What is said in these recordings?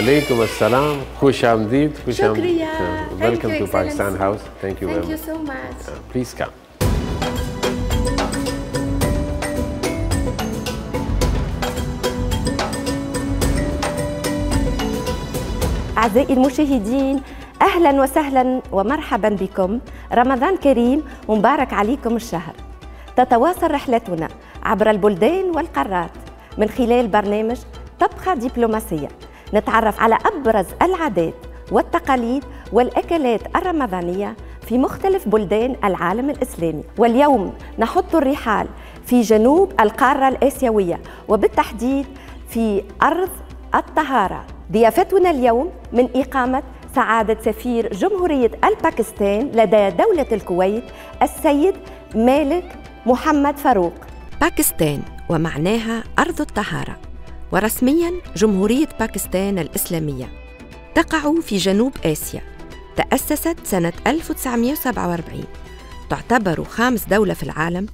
وعليكم السلام خوش آمدید خوش آمدید شكرا to Pakistan House Thank you very much Thank you so much Please come أعزائي المشاهدين أهلا وسهلا ومرحبا بكم رمضان كريم ومبارك عليكم الشهر تتواصل رحلتنا عبر البلدان والقارات من خلال برنامج طبخة دبلوماسية نتعرف على أبرز العادات والتقاليد والأكلات الرمضانية في مختلف بلدان العالم الإسلامي واليوم نحط الرحال في جنوب القارة الآسيوية وبالتحديد في أرض الطهارة ضيافتنا اليوم من إقامة سعادة سفير جمهورية الباكستان لدى دولة الكويت السيد مالك محمد فاروق باكستان ومعناها أرض الطهارة ورسميا جمهورية باكستان الإسلامية تقع في جنوب آسيا تأسست سنة 1947 تعتبر خامس دولة في العالم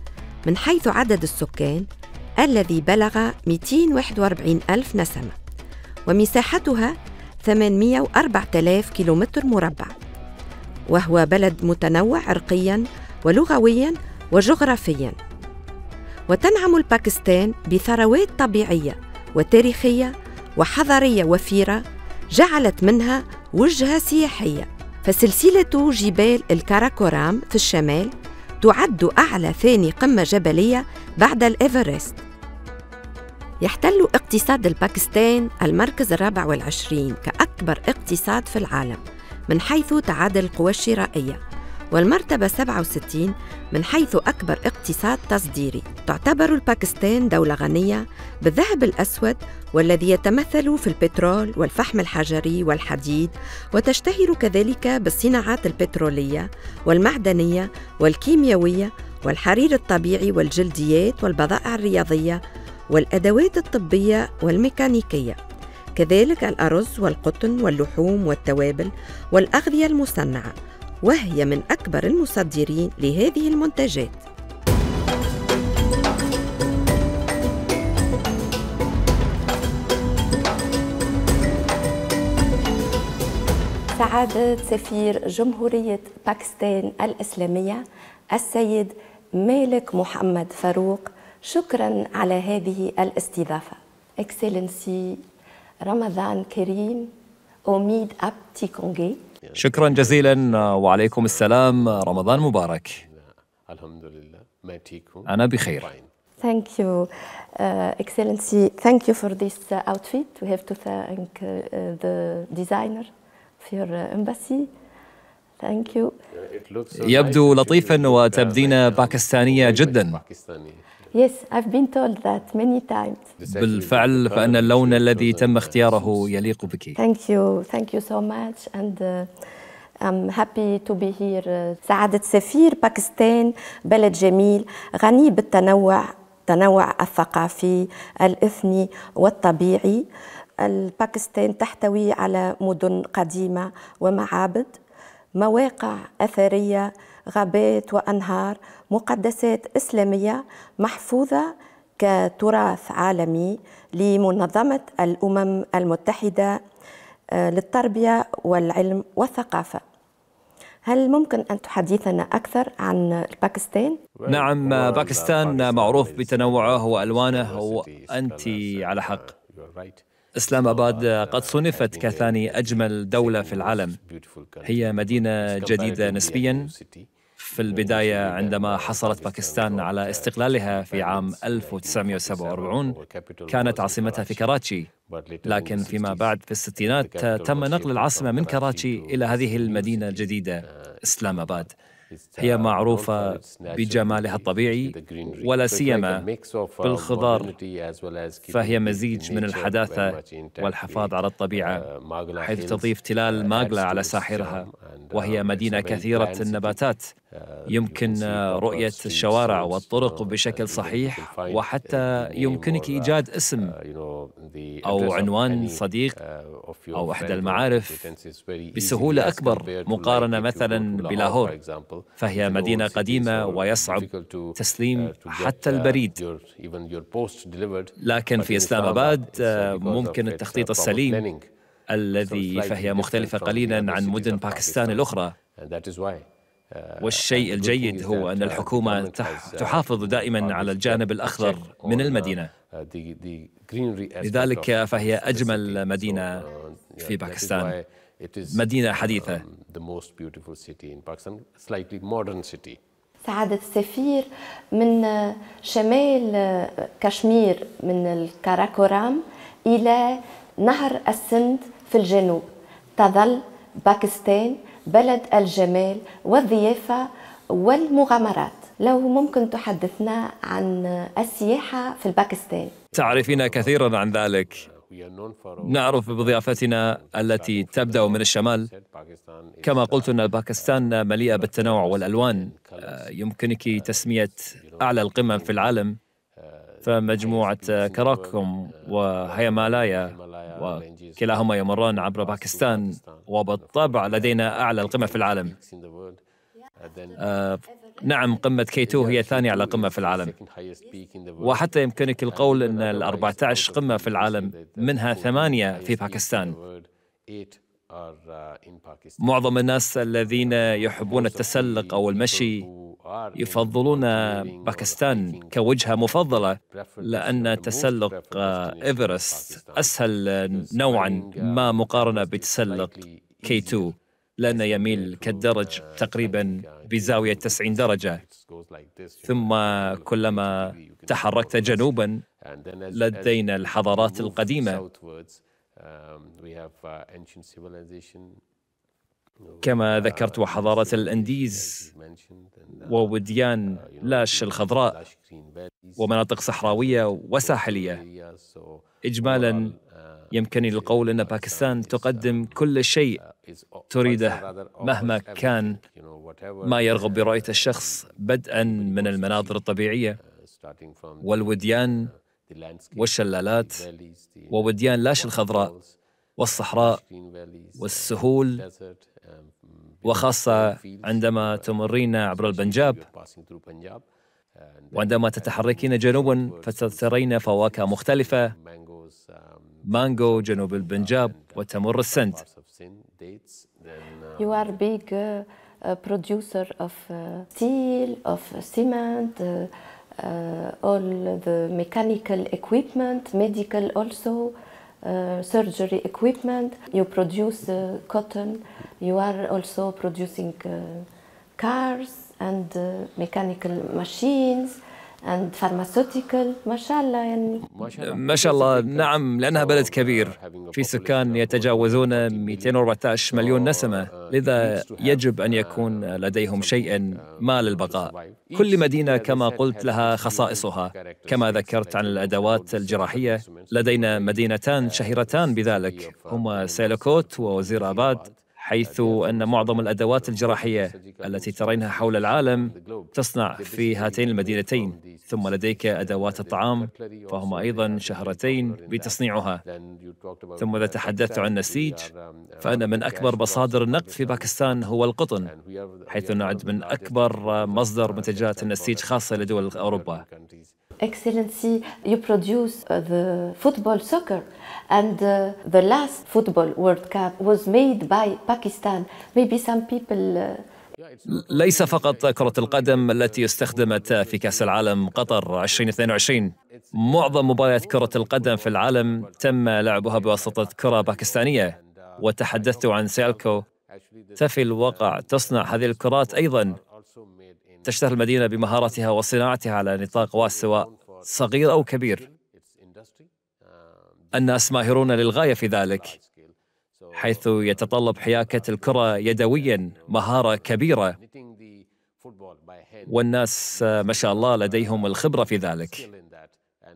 من حيث عدد السكان الذي بلغ 241 ألف نسمة ومساحتها آلاف كيلومتر مربع وهو بلد متنوع عرقيا ولغويا وجغرافيا وتنعم الباكستان بثروات طبيعيه وتاريخية وحضارية وفيرة جعلت منها وجهة سياحية فسلسلة جبال الكاراكورام في الشمال تعد أعلى ثاني قمة جبلية بعد الإيفرست يحتل اقتصاد الباكستان المركز الرابع والعشرين كأكبر اقتصاد في العالم من حيث تعادل القوى الشرائية والمرتبة 67 من حيث أكبر اقتصاد تصديري تعتبر الباكستان دولة غنية بالذهب الأسود والذي يتمثل في البترول والفحم الحجري والحديد وتشتهر كذلك بالصناعات البترولية والمعدنية والكيميائية والحرير الطبيعي والجلديات والبضائع الرياضية والأدوات الطبية والميكانيكية كذلك الأرز والقطن واللحوم والتوابل والأغذية المصنعة وهي من أكبر المصدرين لهذه المنتجات سعادة سفير جمهورية باكستان الإسلامية السيد مالك محمد فاروق شكرا على هذه الاستضافة إكسلنسي رمضان كريم أميد أبتي كونغيت شكرا جزيلا وعليكم السلام رمضان مبارك الحمد لله أنا بخير Thank you, uh, Excellency. Thank you for this uh, outfit. We have to thank uh, the designer of your embassy. Thank you. يبدو لطيفا وتبدين باكستانية جدا. بالفعل فأن اللون الذي تم اختياره يليق بك. Thank you, thank you so much and uh, I'm happy to be here. Uh, سعادة سفير باكستان بلد جميل غني بالتنوع التنوع الثقافي الاثني والطبيعي الباكستان تحتوي على مدن قديمه ومعابد مواقع اثريه غابات وأنهار مقدسات إسلامية محفوظة كتراث عالمي لمنظمة الأمم المتحدة آه، للتربية والعلم والثقافة هل ممكن أن تحدثنا أكثر عن نعم، نعم، آه، باكستان؟ نعم باكستان معروف بتنوعه وألوانه وأنت على حق اسلام اباد قد صنفت كثاني اجمل دوله في العالم هي مدينه جديده نسبيا في البداية عندما حصلت باكستان على استقلالها في عام 1947 كانت عاصمتها في كراتشي لكن فيما بعد في الستينات تم نقل العاصمة من كراتشي إلى هذه المدينة الجديدة إسلام آباد هي معروفة بجمالها الطبيعي ولا سيما بالخضار فهي مزيج من الحداثة والحفاظ على الطبيعة حيث تضيف تلال ماغلا على ساحرها وهي مدينة كثيرة النباتات يمكن رؤية الشوارع والطرق بشكل صحيح وحتى uh, يمكنك uh, إيجاد اسم uh, أو عنوان صديق أو إحدى المعارف بسهولة أكبر مقارنة مثلا بلاهور فهي مدينة قديمة ويصعب تسليم حتى البريد لكن في إسلام آباد ممكن التخطيط السليم الذي فهي مختلفة قليلا عن مدن باكستان الأخرى آه، والشيء الجيد هو أن الحكومة تحافظ دائما على الجانب الأخضر من المدينة آه، لذلك فهي أجمل مدينة uh, في باكستان مدينة um, حديثة سعادة السفير من شمال كشمير من الكاراكورام إلى نهر السند في الجنوب تظل باكستان بلد الجمال والضيافة والمغامرات لو ممكن تحدثنا عن السياحة في الباكستان تعرفين كثيرا عن ذلك نعرف بضيافتنا التي تبدا من الشمال كما قلت ان باكستان مليئه بالتنوع والالوان آه، يمكنك تسميه اعلى القمم في العالم فمجموعة آه، آه، كراكوم وهيمالايا وكلاهما يمران عبر باكستان وبالطبع لدينا أعلى القمة في العالم آه نعم قمة كيتو هي ثاني على قمة في العالم وحتى يمكنك القول أن ال 14 قمة في العالم منها ثمانية في باكستان Uh, معظم الناس الذين يحبون التسلق او المشي يفضلون باكستان كوجهه مفضله لان تسلق ايفرست اسهل نوعا uh, ما مقارنه بتسلق كي 2 لأنه يميل كالدرج uh, تقريبا بزاوية 90 درجة ثم كلما تحركت جنوبا لدينا الحضارات القديمة Um, uh, كما uh, ذكرت وحضارة الأنديز uh, ووديان لاش الخضراء ومناطق صحراوية وساحلية إجمالا يمكنني القول أن باكستان تقدم كل شيء تريده مهما كان ما يرغب برؤية الشخص بدءا من المناظر الطبيعية والوديان والشلالات ووديان لاش الخضراء والصحراء uh, والسهول um, وخاصة عندما uh, تمرين عبر البنجاب uh, وعندما تتحركين جنوبا فسترين فواكه مختلفة um, مانجو جنوب البنجاب وتمر السند um, You are big uh, producer of uh, steel, of cement, uh, Uh, all the mechanical equipment, medical also, uh, surgery equipment. You produce uh, cotton, you are also producing cars and mechanical machines. and pharmaceutical ما شاء الله يعني ما شاء الله نعم لأنها بلد كبير في سكان يتجاوزون 214 مليون نسمة لذا يجب أن يكون لديهم شيء ما للبقاء كل مدينة كما قلت لها خصائصها كما ذكرت عن الأدوات الجراحية لدينا مدينتان شهيرتان بذلك هما سيلوكوت ووزير آباد حيث أن معظم الأدوات الجراحية التي ترينها حول العالم تصنع في هاتين المدينتين ثم لديك أدوات الطعام فهما أيضا شهرتين بتصنيعها ثم إذا تحدثت عن النسيج فأن من أكبر مصادر النقد في باكستان هو القطن حيث نعد من أكبر مصدر منتجات النسيج خاصة لدول أوروبا Excellency, you produce uh, the football soccer, and uh, the last football World Cup was made by Pakistan. Maybe some people. Uh, ليس فقط كرة القدم التي استخدمت في كأس العالم قطر 2022 معظم مباريات كرة القدم في العالم تم لعبها بواسطة كرة باكستانية وتحدثت عن سيالكو تفي الواقع تصنع هذه الكرات أيضا تشتهر المدينة بمهاراتها وصناعتها على نطاق واسع سواء صغير أو كبير الناس ماهرون للغاية في ذلك حيث يتطلب حياكة الكرة يدويا مهارة كبيرة والناس ما شاء الله لديهم الخبرة في ذلك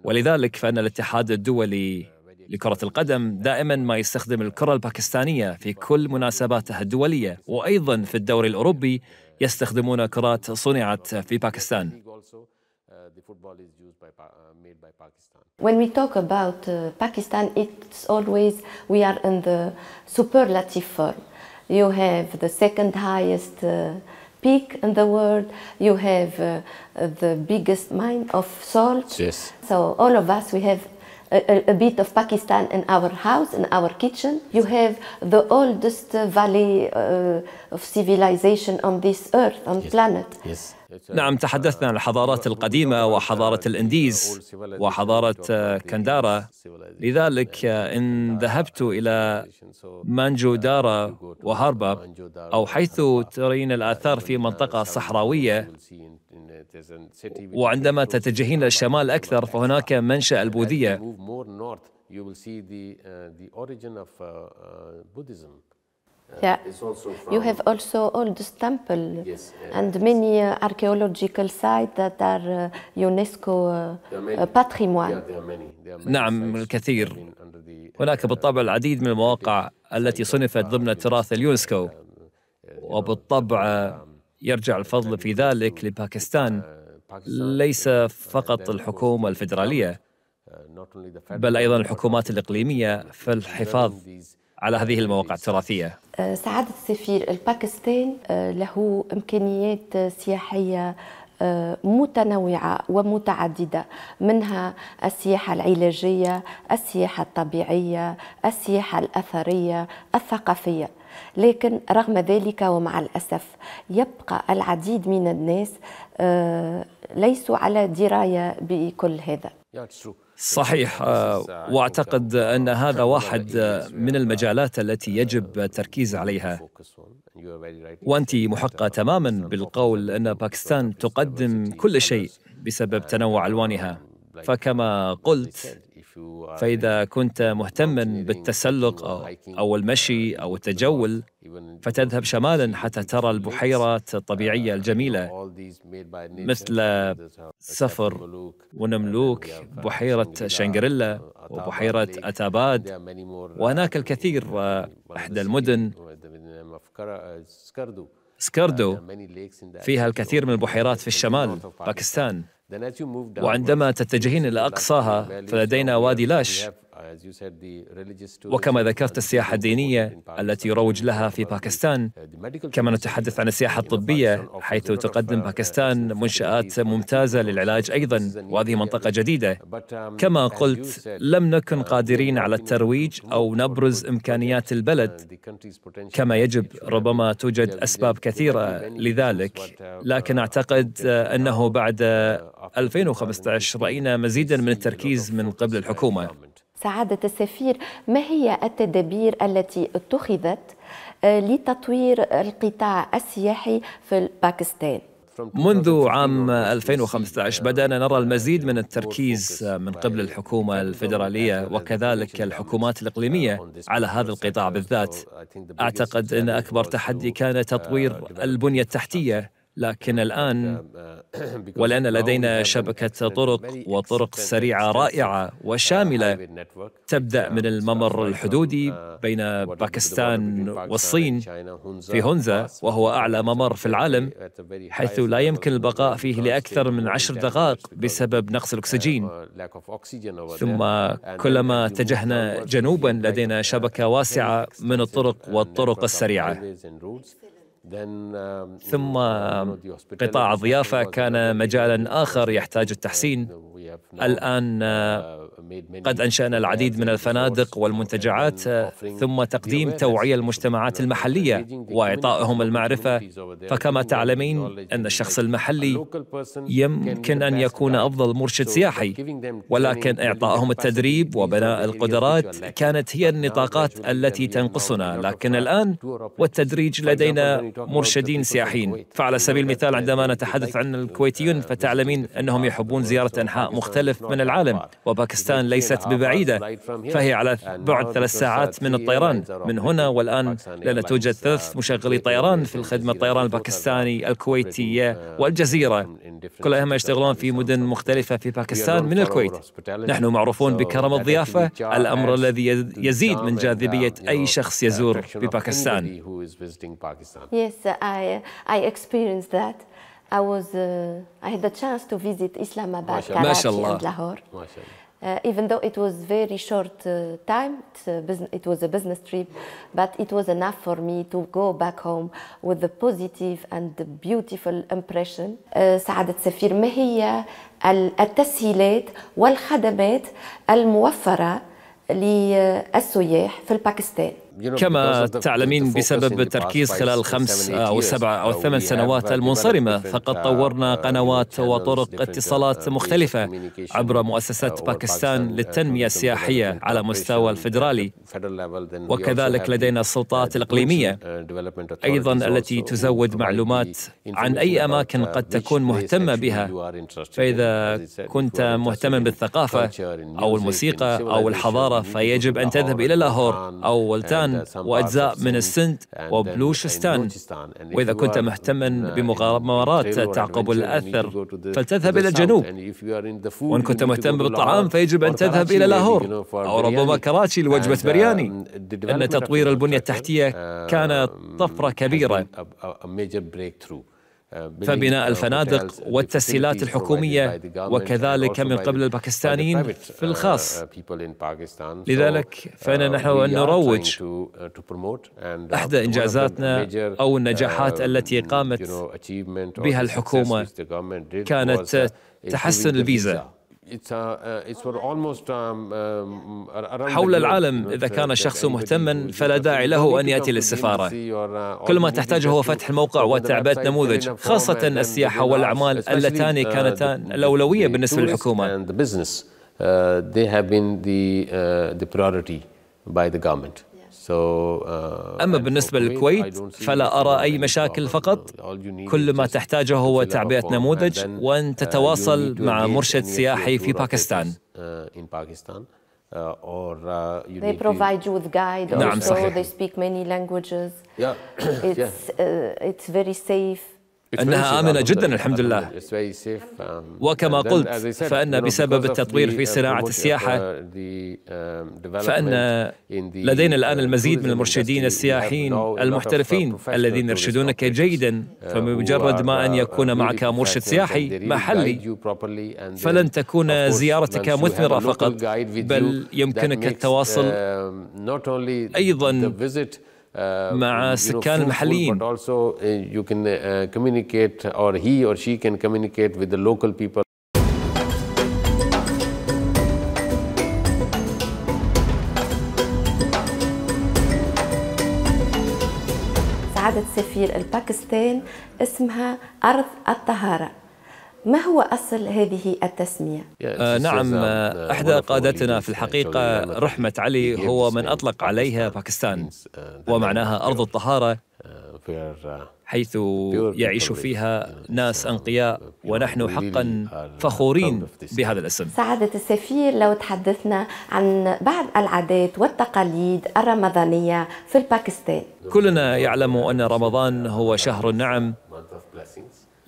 ولذلك فإن الاتحاد الدولي لكرة القدم دائما ما يستخدم الكرة الباكستانية في كل مناسباتها الدولية وأيضا في الدوري الأوروبي يستخدمون كرات صنعت في باكستان When we talk about uh, Pakistan, it's always we are in the superlative form. You have the second highest uh, peak in the world, you have uh, the biggest mine of salt. Yes. So all of us, we have a, a, bit of Pakistan in our house, in our kitchen. You have the oldest valley uh, of civilization on this earth, on yes. planet. Yes. نعم تحدثنا عن الحضارات القديمة وحضارة الإنديز وحضارة آه، كندارا لذلك آه، إن ذهبت إلى مانجودارا وهاربا أو حيث ترين الآثار في منطقة صحراوية وعندما تتجهين للشمال أكثر فهناك منشأ البوذية yeah. Uh, it's also from You have also old temple yes, uh, and many uh, archaeological sites that are uh, UNESCO uh, uh patrimoine. نعم الكثير. Uh, هناك بالطبع العديد من المواقع التي صنفت ضمن تراث اليونسكو um, وبالطبع يرجع الفضل في ذلك لباكستان ليس فقط الحكومة الفيدرالية بل أيضا الحكومات الإقليمية في الحفاظ على هذه المواقع التراثية أه، سعادة السفير الباكستان أه، له إمكانيات سياحية أه، متنوعة ومتعددة منها السياحة العلاجية، السياحة الطبيعية، السياحة الأثرية، الثقافية. لكن رغم ذلك ومع الأسف يبقى العديد من الناس ليسوا على دراية بكل هذا. صحيح آه، واعتقد ان هذا واحد من المجالات التي يجب التركيز عليها وانت محقه تماما بالقول ان باكستان تقدم كل شيء بسبب تنوع الوانها فكما قلت فإذا إيه، كنت مهتما بالتسلق أو المشي أو التجول فتذهب شمالا حتى ترى البحيرات الطبيعية uh, الجميلة مثل سفر ونملوك بحيرة شنغريلا uh, وبحيرة أتاباد uh, وهناك الكثير إحدى المدن سكردو فيها الكثير من البحيرات في الشمال باكستان وعندما تتجهين إلى أقصاها فلدينا وادي لاش وكما ذكرت السياحة الدينية التي يروج لها في باكستان uh, كما نتحدث عن السياحة الطبية حيث تقدم باكستان منشآت ممتازة للعلاج أيضا وهذه منطقة جديدة um, كما قلت لم نكن uh, قادرين على الترويج أو نبرز إمكانيات البلد uh, كما يجب ربما توجد أسباب كثيرة لذلك لكن أعتقد أنه بعد 2015 رأينا مزيدا من التركيز من قبل الحكومة سعادة السفير ما هي التدابير التي اتخذت آه، لتطوير القطاع السياحي في باكستان؟ منذ عام 2015 بدأنا نرى المزيد من التركيز من قبل الحكومة الفيدرالية وكذلك الحكومات الإقليمية على هذا القطاع بالذات أعتقد أن أكبر تحدي كان تطوير البنية التحتية لكن آه، الآن آه، ولان لدينا شبكة طرق وطرق سريعة uh, رائعة وشاملة تبدأ من الممر الحدودي uh, بين باكستان والصين في هونزا وهو أعلى ممر في العالم حيث لا يمكن البقاء فيه لأكثر من عشر دقائق بسبب نقص الأكسجين ثم كلما اتجهنا جنوبا لدينا شبكة واسعة من الطرق والطرق السريعة Um, ثم um, قطاع الضيافة كان مجالا آخر يحتاج التحسين الآن uh, uh, قد أنشأنا العديد من الفنادق والمنتجعات uh، ثم تقديم توعية المجتمعات المحلية وإعطائهم المعرفة فكما تعلمين أن الشخص المحلي يمكن أن يكون أفضل مرشد سياحي ولكن إعطائهم التدريب وبناء القدرات كانت هي النطاقات التي تنقصنا لكن الآن والتدريج لدينا مرشدين سياحيين فعلى سبيل المثال عندما نتحدث عن الكويتيون فتعلمين أنهم يحبون زيارة أنحاء مختلف من العالم وباكستان ليست ببعيدة فهي على بعد ثلاث ساعات من الطيران من هنا والآن لنا توجد ثلاث مشغلي طيران في الخدمة الطيران الباكستاني الكويتية والجزيرة كلهم يشتغلون في مدن مختلفة في باكستان من الكويت نحن معروفون بكرم الضيافة الأمر الذي يزيد من جاذبية um, أي شخص يزور بباكستان yes, I, I experienced that. I was uh, I had the chance to visit Islamabad, Karachi, Mashallah. and Lahore. Uh, even though it was very short uh, time, it was a business trip, but it was enough for me to go back home with a positive and beautiful impression. سعادة uh, سفير ما هي التسهيلات والخدمات الموفرة للسياح في الباكستان؟ كما تعلمين بسبب التركيز خلال الخمس أو السبع أو الثمان سنوات المنصرمة فقد uh, طورنا uh, قنوات وطرق uh, اتصالات مختلفة عبر مؤسسات باكستان للتنمية السياحية على مستوى الفيدرالي وكذلك لدينا السلطات الإقليمية أيضا التي تزود معلومات عن أي أماكن قد تكون مهتمة بها فإذا كنت مهتما بالثقافة أو الموسيقى أو الحضارة فيجب أن تذهب إلى لاهور أو ولتان بلوشستان uh, وأجزاء من السند وبلوشستان وإذا كنت مهتما uh, بمغامرات تعقب الأثر فلتذهب إلى الجنوب وإن كنت مهتم بالطعام فيجب أن تذهب إلى لاهور أو ربما كراتشي لوجبة برياني أن تطوير البنية التحتية uh, كان طفرة um, كبيرة فبناء الفنادق والتسهيلات الحكومية وكذلك من قبل الباكستانيين uh, في الخاص uh, لذلك uh, فإن نحن نروج إحدى إنجازاتنا أو النجاحات التي قامت بها الحكومة كانت تحسن الفيزا Uh, uh, um, um, حول العالم إذا uh, كان الشخص مهتما فلا داعي له أن يأتي للسفارة كل ما تحتاجه هو فتح الموقع وتعبئة نموذج خاصة السياحة والأعمال اللتان كانتا الأولوية بالنسبة للحكومة Uh, أما بالنسبة للكويت فلا أرى أي مشاكل فقط كل ما تحتاجه هو تعبئة نموذج وأن uh, تتواصل مع مرشد سياحي في باكستان نعم uh, صحيح. انها امنه جدا الحمد لله um, وكما قلت فان بسبب التطوير في uh, صناعه uh, السياحه um, فان لدينا الان uh, المزيد من المرشدين السياحين المحترفين الذين يرشدونك جيدا فبمجرد ما ان يكون معك مرشد سياحي محلي فلن تكون زيارتك مثمره فقط بل يمكنك التواصل um, ايضا مع السكان المحليين but also you can communicate or he or she can communicate with the local people سعادة سفير الباكستان اسمها أرض الطهارة ما هو أصل هذه التسمية؟ آه نعم آه، آه، أحدى قادتنا في الحقيقة رحمة علي هو من أطلق عليها باكستان uh, ومعناها أرض الطهارة uh, uh, حيث يعيش فيها ناس أنقياء ونحن حقا فخورين بهذا الاسم سعادة السفير لو تحدثنا عن بعض العادات والتقاليد الرمضانية في الباكستان كلنا يعلم أن رمضان هو شهر النعم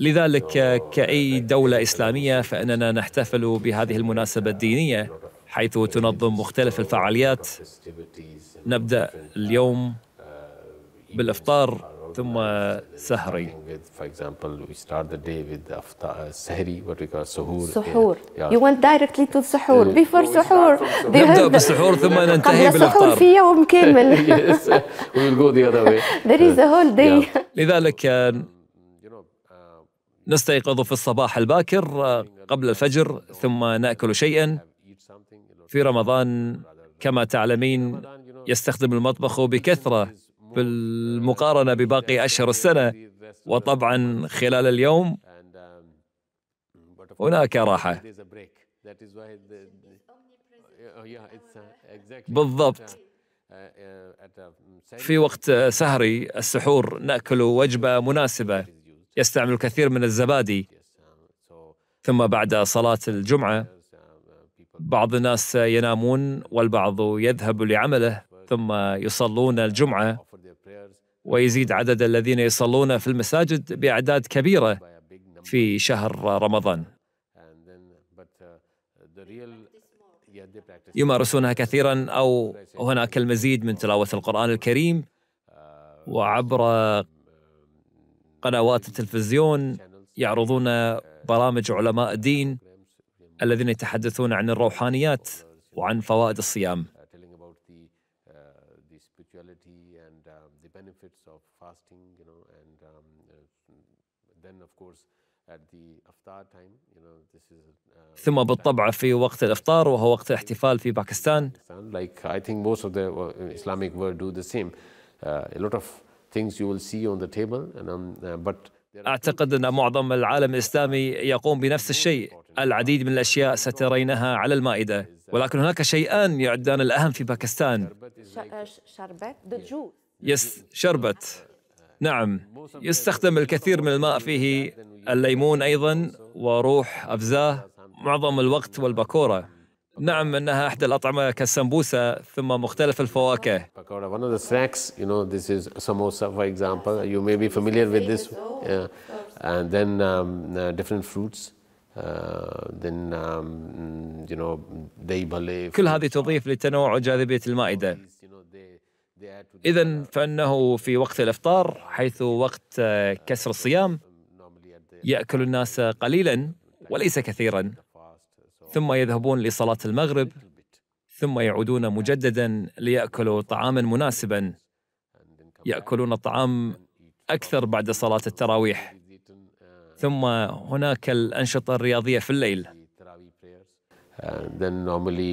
لذلك كأي دولة إسلامية فإننا نحتفل بهذه المناسبة الدينية حيث تنظم مختلف الفعاليات نبدأ اليوم بالإفطار ثم سهري سحور you went directly to before سحور نبدأ بالسحور ثم ننتهي بالإفطار قبل في يوم كامل yes we will go the other way there is a whole day لذلك نستيقظ في الصباح الباكر آه، قبل الفجر ثم ناكل شيئا في رمضان كما تعلمين يستخدم المطبخ بكثره بالمقارنه بباقي اشهر السنه وطبعا خلال اليوم هناك راحه بالضبط في وقت سهري السحور ناكل وجبه مناسبه يستعمل الكثير من الزبادي ثم بعد صلاة الجمعة بعض الناس ينامون والبعض يذهب لعمله ثم يصلون الجمعة ويزيد عدد الذين يصلون في المساجد بأعداد كبيرة في شهر رمضان يمارسونها كثيرا أو هناك المزيد من تلاوة القرآن الكريم وعبر قنوات التلفزيون يعرضون برامج علماء الدين الذين يتحدثون عن الروحانيات وعن فوائد الصيام ثم بالطبع في وقت الافطار وهو وقت الاحتفال في باكستان like I think most of the Islamic world do the same. Uh, a lot of things you will see on the table and um, uh, but أعتقد أن معظم العالم الإسلامي يقوم بنفس الشيء العديد من الأشياء سترينها على المائدة uh, ولكن هناك شيئان يعدان الأهم في باكستان يس آه، شربت نعم يستخدم الكثير من الماء فيه الليمون أيضا وروح أفزاه معظم الوقت والبكورة نعم انها احدى الاطعمه كالسمبوسه ثم مختلف الفواكه كل هذه تضيف للتنوع وجاذبيه المائده اذا uh, فانه في وقت الافطار حيث وقت آه، كسر الصيام ياكل الناس قليلا وليس كثيرا ثم يذهبون لصلاة المغرب ثم يعودون مجددا ليأكلوا طعاما مناسبا يأكلون الطعام أكثر بعد صلاة التراويح ثم هناك الأنشطة الرياضية في الليل then normally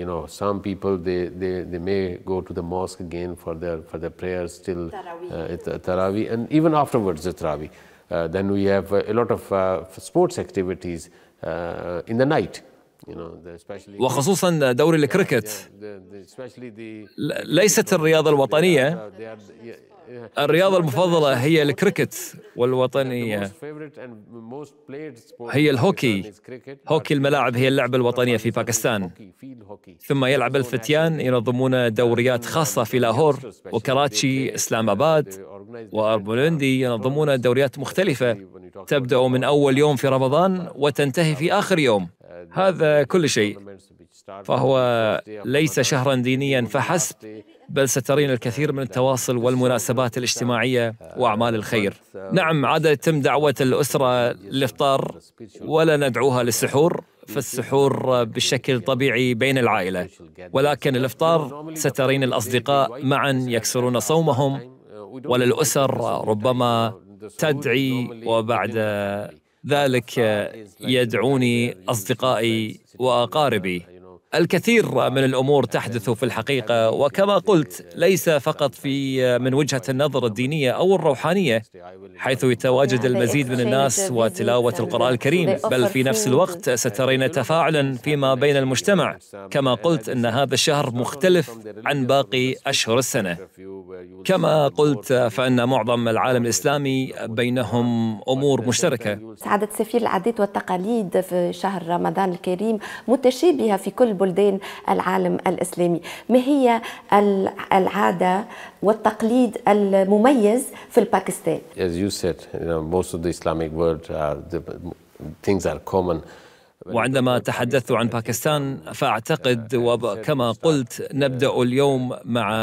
you know some people they, they, they may go to the mosque again for their for their prayers still uh, tarawih and even afterwards the tarawih uh, then we have a lot of uh, sports activities uh, Uh, in the night. وخصوصا دوري الكريكت ليست الرياضة الوطنية الرياضة المفضلة هي الكريكت والوطنية هي الهوكي هوكي الملاعب هي اللعبة الوطنية في باكستان ثم يلعب الفتيان ينظمون دوريات خاصة في لاهور وكراتشي اسلام اباد وأربولندي ينظمون دوريات مختلفة تبدأ من أول يوم في رمضان وتنتهي في آخر يوم هذا كل شيء فهو ليس شهرا دينيا فحسب بل سترين الكثير من التواصل والمناسبات الاجتماعية وأعمال الخير نعم عادة تم دعوة الأسرة للإفطار ولا ندعوها للسحور فالسحور بشكل طبيعي بين العائلة ولكن الإفطار سترين الأصدقاء معا يكسرون صومهم وللأسر ربما تدعي وبعد ذلك يدعوني أصدقائي وأقاربي الكثير من الامور تحدث في الحقيقه وكما قلت ليس فقط في من وجهه النظر الدينيه او الروحانيه حيث يتواجد المزيد من الناس وتلاوه القران الكريم بل في نفس الوقت سترين تفاعلا فيما بين المجتمع كما قلت ان هذا الشهر مختلف عن باقي اشهر السنه كما قلت فان معظم العالم الاسلامي بينهم امور مشتركه سعاده سفير العادات والتقاليد في شهر رمضان الكريم متشابهه في كل بلدان العالم الإسلامي ما هي العادة والتقليد المميز في الباكستان As you said, you know, most of the Islamic world, the things are common. وعندما تحدثت عن باكستان فاعتقد وكما قلت نبدا اليوم مع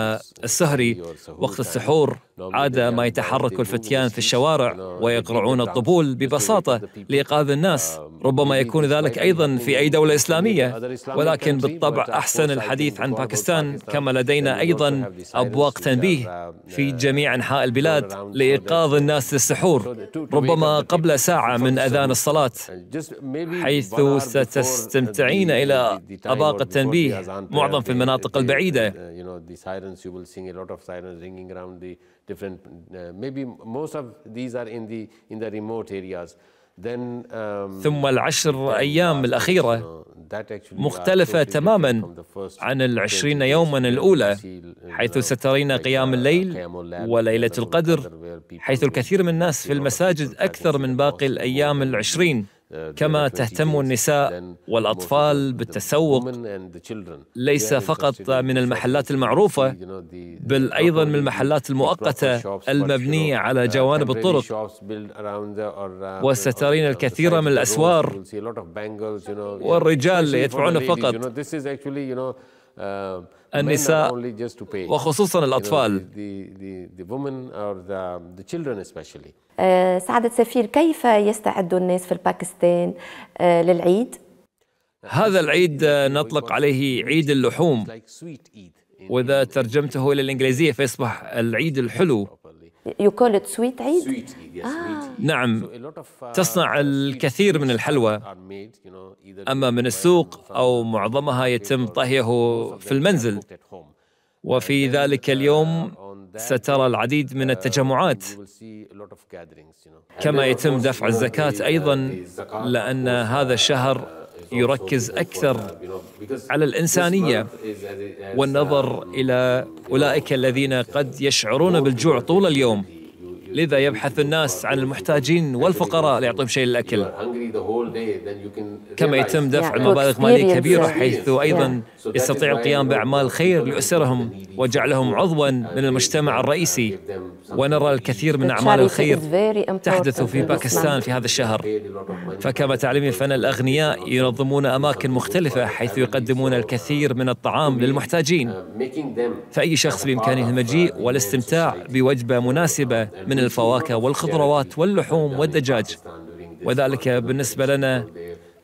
السهر وقت السحور عاد ما يتحرك الفتيان في الشوارع ويقرعون الطبول ببساطة لإيقاظ الناس ربما يكون ذلك أيضا في أي دولة إسلامية ولكن بالطبع أحسن الحديث عن باكستان كما لدينا أيضا أبواق تنبيه في جميع أنحاء البلاد لإيقاظ الناس للسحور ربما قبل ساعة من أذان الصلاة حيث ستستمتعين إلى أباق التنبيه معظم في المناطق البعيدة different. uh, maybe most of these are in the in the remote areas. then um, ثم العشر أيام الأخيرة مختلفة تماما عن العشرين يوما الأولى حيث سترين قيام الليل وليلة القدر حيث الكثير من الناس في المساجد أكثر من باقي الأيام العشرين كما تهتم النساء والاطفال بالتسوق ليس فقط من المحلات المعروفه بل ايضا من المحلات المؤقته المبنيه على جوانب الطرق وسترين الكثير من الاسوار والرجال يدفعون فقط النساء وخصوصا الأطفال آه، سعادة سفير كيف يستعد الناس في باكستان آه، للعيد؟ هذا العيد آه، نطلق عليه عيد اللحوم وإذا ترجمته إلى الإنجليزية فيصبح العيد الحلو You call it sweet عيد؟ ah. نعم uh, تصنع الكثير من الحلوى أما من السوق أو معظمها يتم طهيه في المنزل وفي ذلك uh, اليوم سترى العديد من uh, التجمعات كما يتم دفع الزكاة أيضا لأن هذا الشهر يركز اكثر على الانسانيه والنظر الى اولئك الذين قد يشعرون بالجوع طول اليوم لذا يبحث الناس عن المحتاجين والفقراء ليعطيهم شيء للاكل كما يتم دفع مبالغ ماليه كبيره حيث ايضا يستطيع القيام باعمال خير لاسرهم وجعلهم عضوا من المجتمع الرئيسي ونرى الكثير من أعمال الخير تحدث في باكستان في هذا الشهر فكما تعلمين فإن الأغنياء ينظمون أماكن مختلفة حيث يقدمون الكثير من الطعام للمحتاجين فأي شخص بإمكانه المجيء والاستمتاع بوجبة مناسبة من الفواكه والخضروات واللحوم والدجاج وذلك بالنسبة لنا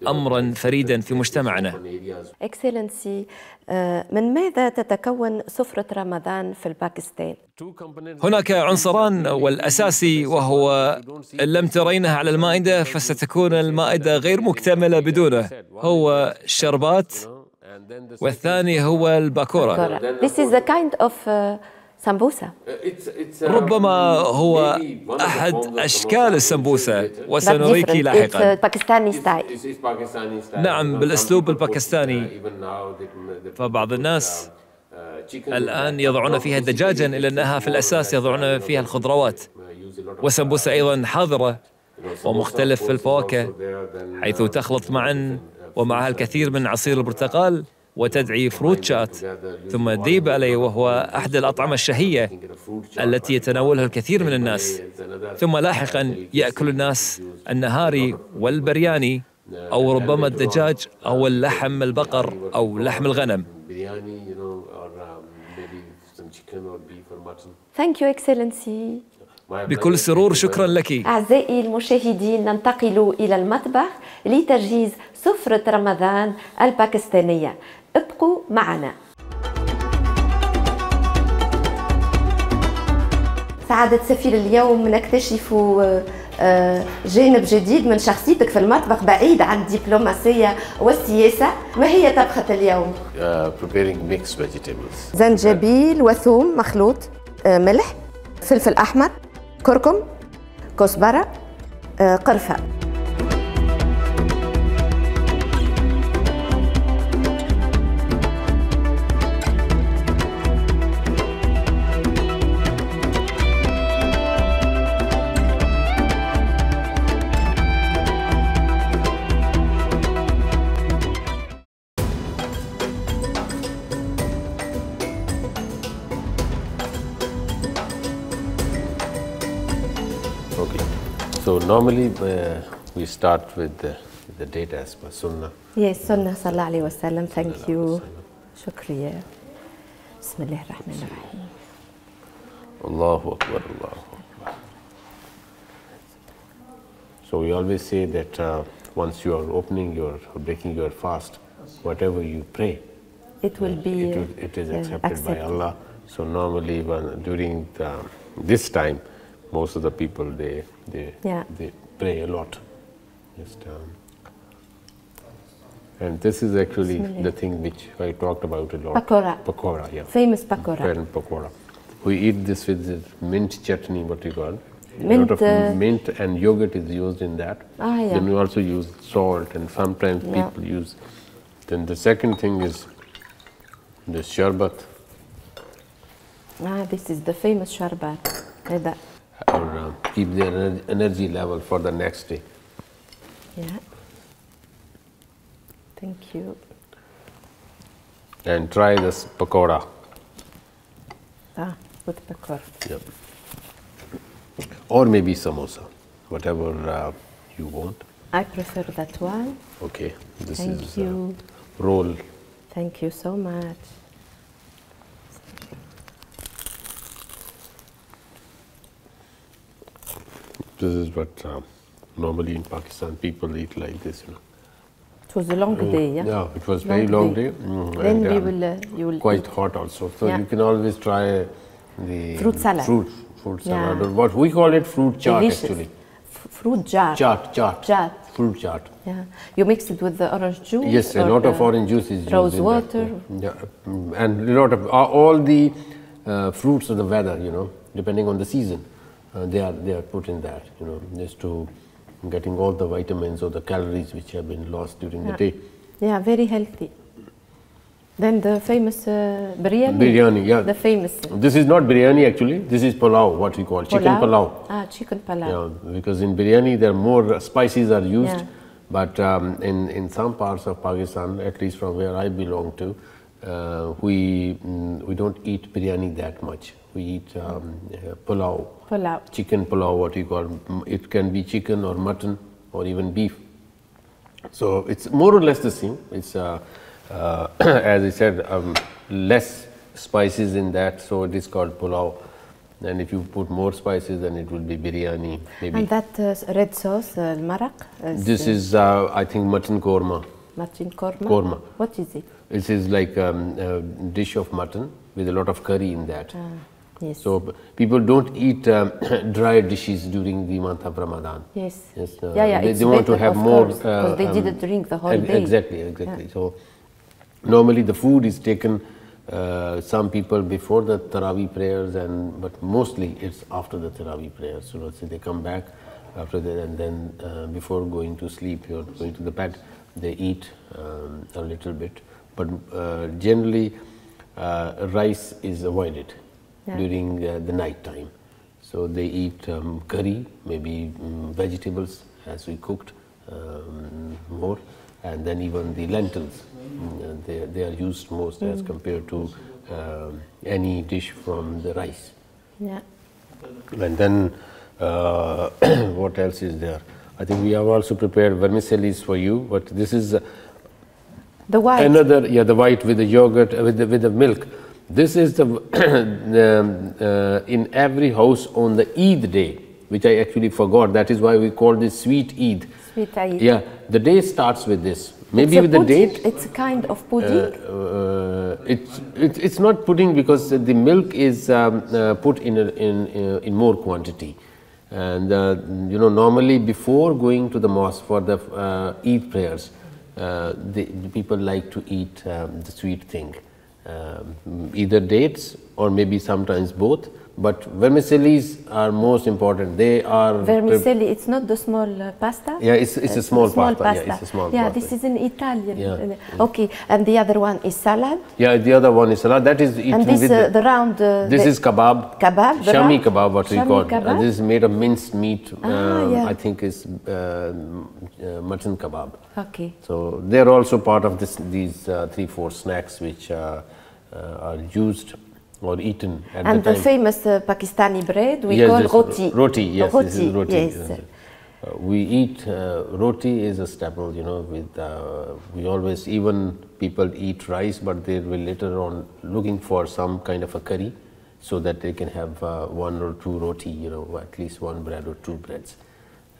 امرا فريدا في مجتمعنا اكسلنسي uh, من ماذا تتكون سفره رمضان في الباكستان هناك عنصران والاساسي وهو ان لم ترينه على المائده فستكون المائده غير مكتمله بدونه هو الشربات والثاني هو الباكوره This is kind of uh... سمبوسة uh, ربما هو أحد أشكال السمبوسة وسنريك uh, لاحقا باكستاني ستايل نعم بالأسلوب الباكستاني uh, فبعض الناس الآن يضعون فيها دجاجا إلا أنها في الأساس يضعون فيها الخضروات والسمبوسة أيضا حاضرة ومختلف في الفواكه حيث تخلط معا ومعها الكثير من عصير البرتقال وتدعي فروت شات ثم ديب علي وهو أحد الأطعمة الشهية التي يتناولها الكثير من الناس ثم لاحقا يأكل الناس النهاري والبرياني أو ربما الدجاج أو اللحم البقر أو لحم الغنم بكل سرور شكرا لك أعزائي المشاهدين ننتقل إلى المطبخ لتجهيز سفرة رمضان الباكستانية ابقوا معنا سعادة سفير اليوم نكتشف آه، آه، جانب جديد من شخصيتك في المطبخ بعيد عن الدبلوماسية والسياسة ما هي طبخة اليوم؟ uh, زنجبيل uh, وثوم مخلوط آه، ملح فلفل أحمر كركم كزبرة قرفة So, normally uh, we start with the, the date as per Sunnah. Yes, Sunnah Sallallahu Alaihi Wasallam. Thank you. Shukriya. Bismillah ar-Rahman ar-Rahim. Allahu Akbar, Allahu Akbar. So, we always say that uh, once you are opening your, breaking your fast, whatever you pray, it will uh, be it, will, it is accepted, uh, accepted, by Allah. So normally, when, during the, this time, most of the people they they yeah. they pray a lot. Just um, and this is actually the thing which I talked about a lot. Pakora. Pakora, yeah. Famous pakora. Parent pakora. We eat this with mint chutney, what you call. Mint, a lot of uh, mint and yogurt is used in that. Ah, yeah. Then we also use salt, and sometimes yeah. people use. Then the second thing is the sharbat. Ah, this is the famous sharbat or uh, keep their energy level for the next day. Yeah. Thank you. And try this pakora. Ah, with pakora. Yep. Or maybe samosa, whatever uh, you want. I prefer that one. Okay. This Thank is uh, you. roll. Thank you so much. this is what uh, normally in Pakistan people eat like this, you know. It was a long mm. day, yeah? Yeah, it was long very long day. day. Mm, then and, we um, will, uh, you will Quite eat. hot also. So yeah. you can always try the fruit salad. Fruit, fruit salad, or what we call it fruit chart Delicious. actually. F fruit jar. Chart, chart. Chart. Fruit chart. Yeah. You mix it with the orange juice? Yes, a lot of orange juice is Rose uh, water. Yeah. Mm, and a lot of, uh, all the uh, fruits of the weather, you know, depending on the season uh, they are they are put in that you know just to getting all the vitamins or the calories which have been lost during yeah. the day. Yeah, very healthy. Then the famous uh, biryani. Biryani, yeah. The famous. This is not biryani actually. This is palau, what we call palau? chicken palau. Ah, chicken palau. Yeah, because in biryani there are more spices are used, yeah. but um, in in some parts of Pakistan, at least from where I belong to, uh, we mm, we don't eat biryani that much. We eat um, uh, pulao, pulao, chicken pulao, what you call. It can be chicken or mutton or even beef. So it's more or less the same. It's uh, uh as I said, um, less spices in that, so it is called pulao. And if you put more spices, then it will be biryani. Maybe. And that red sauce, uh, marak. Is this is, uh, I think, mutton korma. Mutton korma. Korma. What is it? It is like um, a dish of mutton with a lot of curry in that. Ah, yes. So people don't eat um, dry dishes during the month of Ramadan. Yes. Yes. Uh, yeah, yeah. They, they want to have more because uh, they didn't um, drink the whole day. Exactly. Exactly. Yeah. So normally the food is taken. Uh, some people before the Taraweeh prayers, and but mostly it's after the Taraweeh prayers. So let's say they come back after that, and then uh, before going to sleep or going to the bed, they eat um, a little bit but uh, generally uh, rice is avoided yeah. during uh, the night time. So they eat um, curry, maybe um, vegetables as we cooked um, more, and then even the lentils. Mm, they, they are used most mm. as compared to um, any dish from the rice. Yeah. And then uh, what else is there? I think we have also prepared vermicellis for you, but this is the white. Another, yeah, the white with the yogurt, uh, with the, with the milk. This is the, the uh, in every house on the Eid day, which I actually forgot. That is why we call this sweet Eid. Sweet Eid. Yeah, the day starts with this. Maybe with the date. It's a kind of pudding. Uh, uh, it's, it's not pudding because the milk is um, uh, put in, a, in, uh, in more quantity. And you know, normally before going to the mosque for the Eid prayers, uh, the, the, people like to eat um, the sweet thing, um, either dates or maybe sometimes both. But vermicellis are most important. They are vermicelli. It's not the small uh, pasta. Yeah, it's, it's a small, small pasta. pasta. Yeah, it's a small yeah pasta. this is an Italian. Yeah. Uh, okay, and the other one is salad. Yeah, the other one is salad. That is eaten and this uh, the, round. Uh, this the is kebab. Kebab. Shami kebab, what Shami we call. Uh, kebab? And this is made of minced meat. Ah, um, yeah. I think it's uh, mutton kebab. Okay. So they're also part of this, these three four snacks which are used or eaten at and the, the famous uh, Pakistani bread we yes, call roti. Roti, yes, roti, this is roti. Yes. yes. Uh, we eat uh, roti is a staple, you know. With uh, we always even people eat rice, but they will later on looking for some kind of a curry, so that they can have uh, one or two roti, you know, at least one bread or two breads,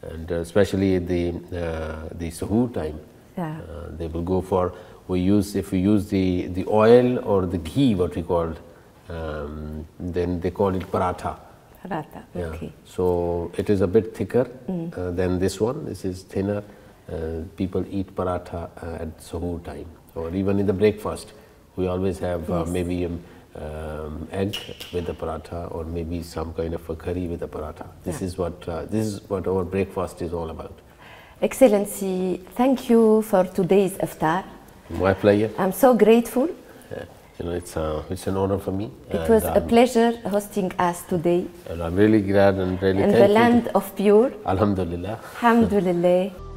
and uh, especially the the suhoor time, yeah. they will go for we use if we use the the oil or the ghee, what we call um, then they call it paratha. Paratha, yeah. okay. So it is a bit thicker mm. uh, than this one. This is thinner. Uh, people eat paratha uh, at suhoor time or even in the breakfast. We always have uh, yes. maybe um, um, egg with the paratha or maybe some kind of a curry with the paratha. This yeah. is what uh, this is what our breakfast is all about. Excellency, thank you for today's iftar. My pleasure. I'm so grateful. You know, it's, a, uh, it's an honor for me. It was um, a pleasure hosting us today. And I'm really glad and really In the land of pure. Alhamdulillah. Alhamdulillah.